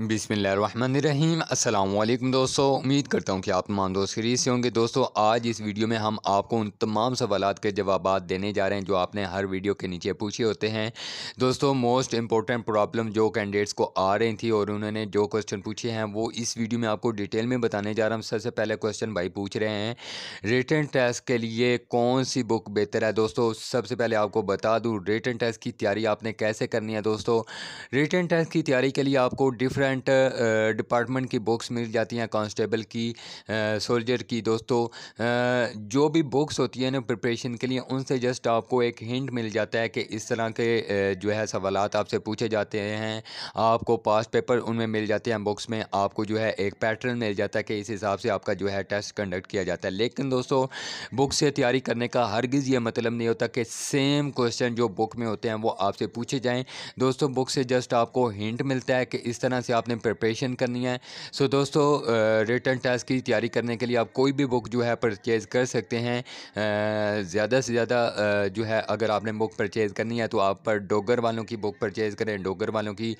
बिसमीम अल्लाम दोस्तों उम्मीद करता हूँ कि आप तमाम दोस्त खरीद से होंगे दोस्तों आज इस वीडियो में हम आपको उन तमाम सवाल के जवाब देने जा रहे हैं जो आपने हर वीडियो के नीचे पूछे होते हैं दोस्तों मोस्ट इंपॉर्टेंट प्रॉब्लम जो कैंडिडेट्स को आ रही थी और उन्होंने जो क्वेश्चन पूछे हैं वो इस वीडियो में आपको डिटेल में बताने जा रहा हूँ सबसे पहले क्वेश्चन भाई पूछ रहे हैं रिटर्न टेस्ट के लिए कौन सी बुक बेहतर है दोस्तों सबसे पहले आपको बता दूँ रिटर्न टेस्ट की तैयारी आपने कैसे करनी है दोस्तों रिटर्न टेस्ट की तैयारी के लिए आपको डिफरेंट डिफरेंट डिपार्टमेंट uh, की बुक्स मिल जाती हैं कांस्टेबल की सोल्जर uh, की दोस्तों uh, जो भी बुक्स होती हैं ना प्रिपरेशन के लिए उनसे जस्ट आपको एक हिंट मिल जाता है कि इस तरह के जो है सवाल आपसे पूछे जाते हैं आपको पास पेपर उनमें मिल जाते हैं बुक्स में आपको जो है एक पैटर्न मिल जाता है कि इस हिसाब से आपका जो है टेस्ट कंडक्ट किया जाता है लेकिन दोस्तों बुक से तैयारी करने का हरगिज़ ये मतलब नहीं होता कि सेम क्वेश्चन जो बुक में होते हैं वो आपसे पूछे जाएँ दोस्तों बुक से जस्ट आपको हिंट मिलता है कि इस तरह से से आपने प्रिपरेशन करनी है सो दोस्तों रिटर्न टेस्ट की तैयारी करने के लिए आप कोई भी बुक जो है परचेज़ कर सकते हैं ज़्यादा से ज़्यादा जो है अगर आपने बुक परचेज़ करनी है तो आप पर डोगर वालों की बुक परचेज़ करें डोगर वालों की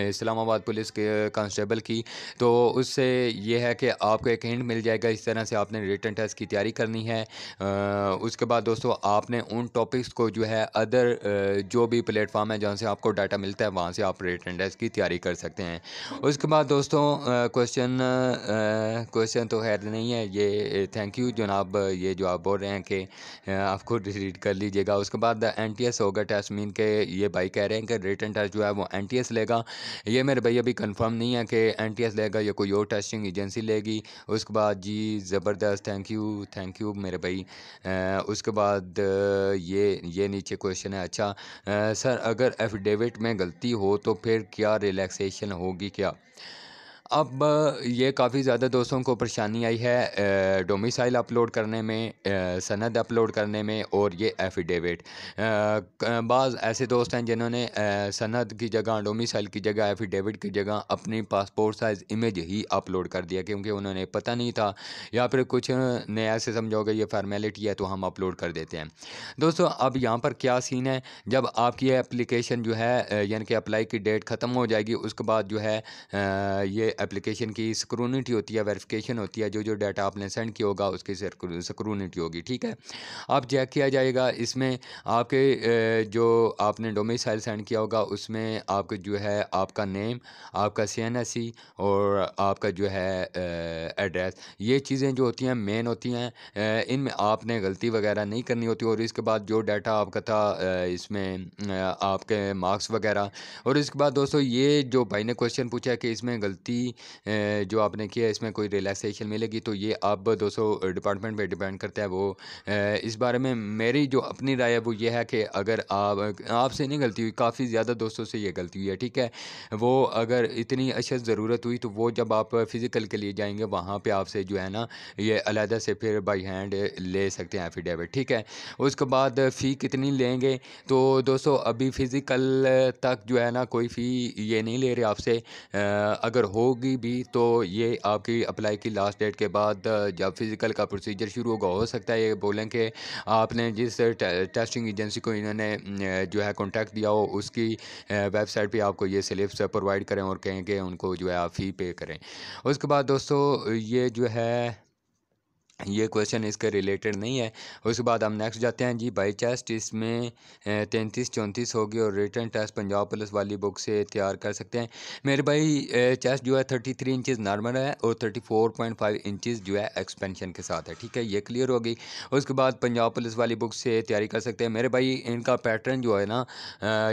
इस्लामाबाद पुलिस के कांस्टेबल की तो उससे यह है कि आपको एक हिंट मिल जाएगा इस तरह से आपने रिटर्न टेस्ट की तैयारी करनी है उसके बाद दोस्तों आपने उन टॉपिक्स को जो है अदर जो भी प्लेटफॉर्म है जहाँ से आपको डाटा मिलता है वहाँ से आप रिटर्न टेस्ट की तैयारी कर सकते हैं उसके बाद दोस्तों क्वेश्चन क्वेश्चन तो खैर नहीं है ये थैंक यू जनाब ये जो आप बोल रहे हैं कि आप खुद रीड कर लीजिएगा उसके बाद एन टी एस होगा टेस्ट मीन के ये भाई कह रहे हैं कि रिटर्न टेस्ट जो है वो एन टी एस लेगा ये मेरे भाई अभी कन्फर्म नहीं है कि एन टी एस लेगा या कोई और टेस्टिंग एजेंसी लेगी उसके बाद जी ज़बरदस्त थैंक यू थैंक यू मेरे भाई उसके बाद ये ये नीचे क्वेश्चन है अच्छा सर अगर एफिडेविट में गलती हो तो फिर क्या रिलैक्सेशन होगी किया अब ये काफ़ी ज़्यादा दोस्तों को परेशानी आई है डोमिसाइल अपलोड करने में सनद अपलोड करने में और ये एफिडेविट बाज़ ऐसे दोस्त हैं जिन्होंने सनद की जगह डोमिसाइल की जगह एफिडेविट की जगह अपनी पासपोर्ट साइज़ इमेज ही अपलोड कर दिया क्योंकि उन्होंने पता नहीं था या फिर कुछ नए ऐसे समझोगे ये फॉर्मेलिटी है तो हम अपलोड कर देते हैं दोस्तों अब यहाँ पर क्या सीन है जब आपकी एप्लीकेशन जो है यानी कि अप्लाई की डेट ख़त्म हो जाएगी उसके बाद जो है ये एप्लीकेशन की स्क्रूनिटी होती है वेरिफिकेशन होती है जो जो डाटा आपने सेंड किया होगा उसकी स्क्रूनिटी होगी ठीक है आप चेक किया जाएगा इसमें आपके जो आपने डोमिसाइल सेंड किया होगा उसमें आपके जो है आपका नेम आपका सी और आपका जो है एड्रेस ये चीज़ें जो होती हैं मेन होती हैं इनमें आपने गलती वगैरह नहीं करनी होती और इसके बाद जो डाटा आपका था इसमें आपके मार्क्स वगैरह और इसके बाद दोस्तों ये जो भाई ने क्वेश्चन पूछा है कि इसमें गलती जो आपने किया इसमें कोई रिलैक्सेशन मिलेगी तो ये आप दो सौ डिपार्टमेंट पर डिपेंड करता है वो इस बारे में मेरी जो अपनी राय है वो ये है कि अगर आप आपसे नहीं गलती हुई काफ़ी ज़्यादा दोस्तों से ये गलती हुई है ठीक है वो अगर इतनी अशद ज़रूरत हुई तो वो जब आप फ़िज़िकल के लिए जाएंगे वहाँ पर आपसे जो है ना ये अलहदा से फिर बाई हैंड ले सकते हैं एफिडेविट ठीक है उसके बाद फ़ी कितनी लेंगे तो दोस्तों अभी फ़िज़िकल तक जो है ना कोई फ़ी ये नहीं ले रहे आपसे अगर हो होगी भी तो ये आपकी अप्लाई की लास्ट डेट के बाद जब फ़िज़िकल का प्रोसीजर शुरू होगा हो सकता है ये बोलें कि आपने जिस टेस्टिंग एजेंसी को इन्होंने जो है कॉन्टैक्ट दिया हो उसकी वेबसाइट पे आपको ये स्लिप्स प्रोवाइड करें और कहें कि उनको जो है आप फ़ी पे करें उसके बाद दोस्तों ये जो है ये क्वेश्चन इसके रिलेटेड नहीं है उसके बाद हम नेक्स्ट जाते हैं जी बाई चेस्ट इसमें तैंतीस चौंतीस होगी और रिटर्न टेस्ट पंजाब पुलिस वाली बुक से तैयार कर सकते हैं मेरे भाई चेस्ट जो है थर्टी थ्री इंचज़ नॉर्मल है और thirty four point five inches जो है एक्सपेंशन के साथ है ठीक है ये क्लियर होगी उसके बाद पंजाब पुलिस वाली बुक से तैयारी कर सकते हैं मेरे भाई इनका पैटर्न जो है ना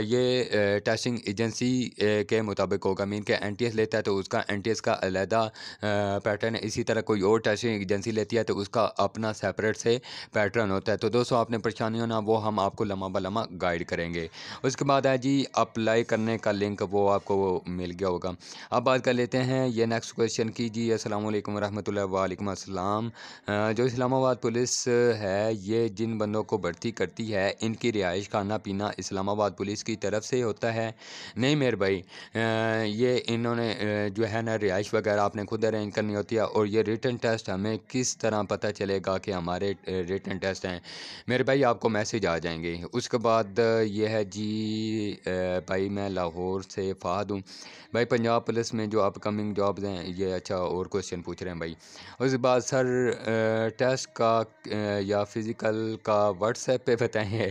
ये टेस्टिंग एजेंसी के मुताबिक होगा मीन के एन लेता है तो उसका एन का अलहदा पैटर्न इसी तरह कोई और टेस्टिंग एजेंसी लेती है तो उसका अपना सेपरेट से पैटर्न होता है तो दोस्तों आपने परेशानी हो ना वो हम आपको लम्हा बलमा गाइड करेंगे उसके बाद है जी अप्लाई करने का लिंक वो आपको वो मिल गया होगा अब बात कर लेते हैं ये नेक्स्ट क्वेश्चन की जी असलम वरहमल वालेकुम असलम जो इस्लामाबाद पुलिस है ये जिन बंदों को भर्ती करती है इनकी रिहाइश खाना पीना इस्लामाबाद पुलिस की तरफ से होता है नहीं मेरे भाई ये इन्होंने जो है ना रिहाइश वगैरह आपने खुद अरेंज करनी होती है और ये रिटर्न टेस्ट हमें किस तरह पता चलेगा कि हमारे रिटर्न टेस्ट हैं मेरे भाई आपको मैसेज आ जाएंगे उसके बाद ये है जी भाई मैं लाहौर से फ़ाद हूँ भाई पंजाब पुलिस में जो अपकमिंग जॉब्स हैं ये अच्छा और क्वेश्चन पूछ रहे हैं भाई उसके बाद सर टेस्ट का या फ़िज़िकल का व्हाट्सएप पे बताएं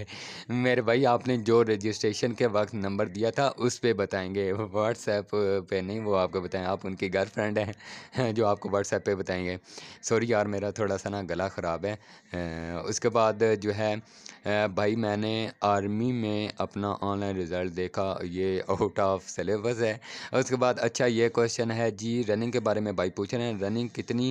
मेरे भाई आपने जो रजिस्ट्रेशन के वक्त नंबर दिया था उस पर बताएँगे व्हाट्सएप पर नहीं वो आपको बताएँ आप उनकी गर्लफ्रेंड हैं जो आपको व्हाट्सएप पे बताएंगे सॉरी यार मेरा थोड़ा थोड़ा सा ना गला ख़राब है उसके बाद जो है भाई मैंने आर्मी में अपना ऑनलाइन रिज़ल्ट देखा ये आउट ऑफ सिलेबस है उसके बाद अच्छा ये क्वेश्चन है जी रनिंग के बारे में भाई पूछ रहे हैं रनिंग कितनी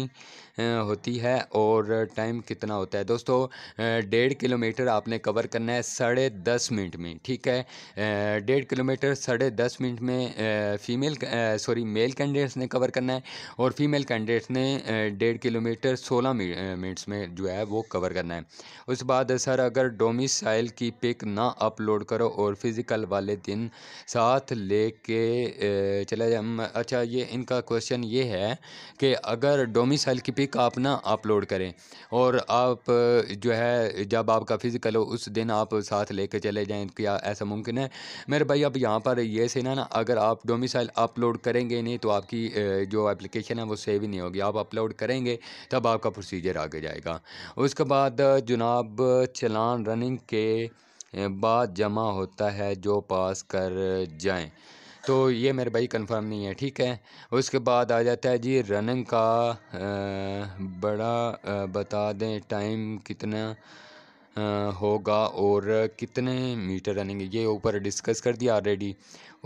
होती है और टाइम कितना होता है दोस्तों डेढ़ किलोमीटर आपने कवर करना है साढ़े दस मिनट में ठीक है डेढ़ किलोमीटर साढ़े दस मिनट में फीमेल सॉरी मेल कैंडिडेट्स ने कवर करना है और फीमेल कैंडिडेट्स ने डेढ़ किलोमीटर सोलह मिनट्स में जो है वो कवर करना है उस बाद सर अगर डोमिसाइल की पिक ना अपलोड करो और फिज़िकल वाले दिन साथ ले के चले जाए अच्छा ये इनका क्वेश्चन ये है कि अगर डोमिसाइल की पिक पिक आप ना अपलोड करें और आप जो है जब आपका फ़िज़िकल हो उस दिन आप साथ कर चले जाएं क्या ऐसा मुमकिन है मेरे भाई अब यहाँ पर ये से ना ना अगर आप डोमिसाइल अपलोड करेंगे नहीं तो आपकी जो एप्लीकेशन है वो सेव ही नहीं होगी आप अपलोड करेंगे तब आपका प्रोसीजर आगे जाएगा उसके बाद जनाब चलान रनिंग के बाद जमा होता है जो पास कर जाएँ तो ये मेरे भाई कंफर्म नहीं है ठीक है उसके बाद आ जाता है जी रनिंग का आ, बड़ा आ, बता दें टाइम कितना होगा और कितने मीटर रनिंग ये ऊपर डिस्कस कर दिया ऑलरेडी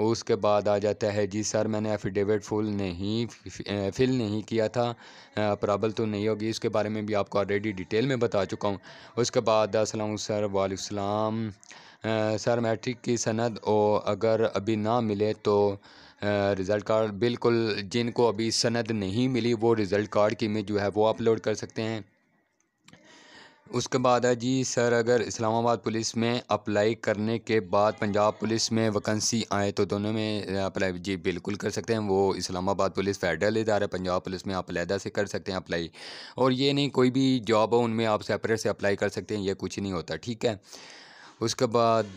उसके बाद आ जाता है जी सर मैंने एफिडेविट फुल नहीं फिल नहीं किया था प्रॉब्लम तो नहीं होगी इसके बारे में भी आपको ऑलरेडी डिटेल में बता चुका हूँ उसके बाद असलम सर वालेकाम सर मैट्रिक की सनद और अगर अभी ना मिले तो रिज़ल्ट कार्ड बिल्कुल जिनको अभी सनद नहीं मिली वो रिज़ल्ट कार्ड की में जो है वो अपलोड कर सकते हैं उसके बाद है जी सर अगर इस्लामाबाद पुलिस में अप्लाई करने के बाद पंजाब पुलिस में वैकेंसी आए तो दोनों में अप्लाई जी बिल्कुल कर सकते हैं वो इस्लामाबाद पुलिस फेडरल इदारा पंजाब पुलिस में आप अलहदा से कर सकते हैं अप्लाई और ये नहीं कोई भी जॉब हो उनमें आप सेपरेट से अप्लाई कर सकते हैं ये कुछ नहीं होता ठीक है उसके बाद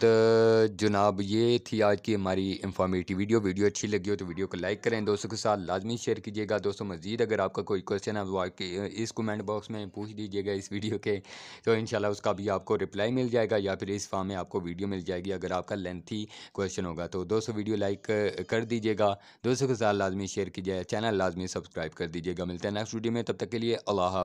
जनाब ये थी आज की हमारी इंफॉर्मेटिव वीडियो वीडियो अच्छी लगी हो तो वीडियो को लाइक करें दोस्तों के साथ लाजमी शेयर कीजिएगा दोस्तों मजीद अगर आपका कोई क्वेश्चन है वो आपके इस कमेंट बॉक्स में पूछ दीजिएगा इस वीडियो के तो इन उसका भी आपको रिप्लाई मिल जाएगा या फिर इस फॉर्म में आपको वीडियो मिल जाएगी अगर आपका लेंथी क्वेश्चन होगा तो दोस्तों वीडियो लाइक कर दीजिएगा दोस्तों के साथ लाजमी शेयर कीजिएगा चैनल लाजमी सब्सक्राइब कर दीजिएगा मिलते हैं नेक्स्ट वीडियो में तब तक के लिए अल्लाह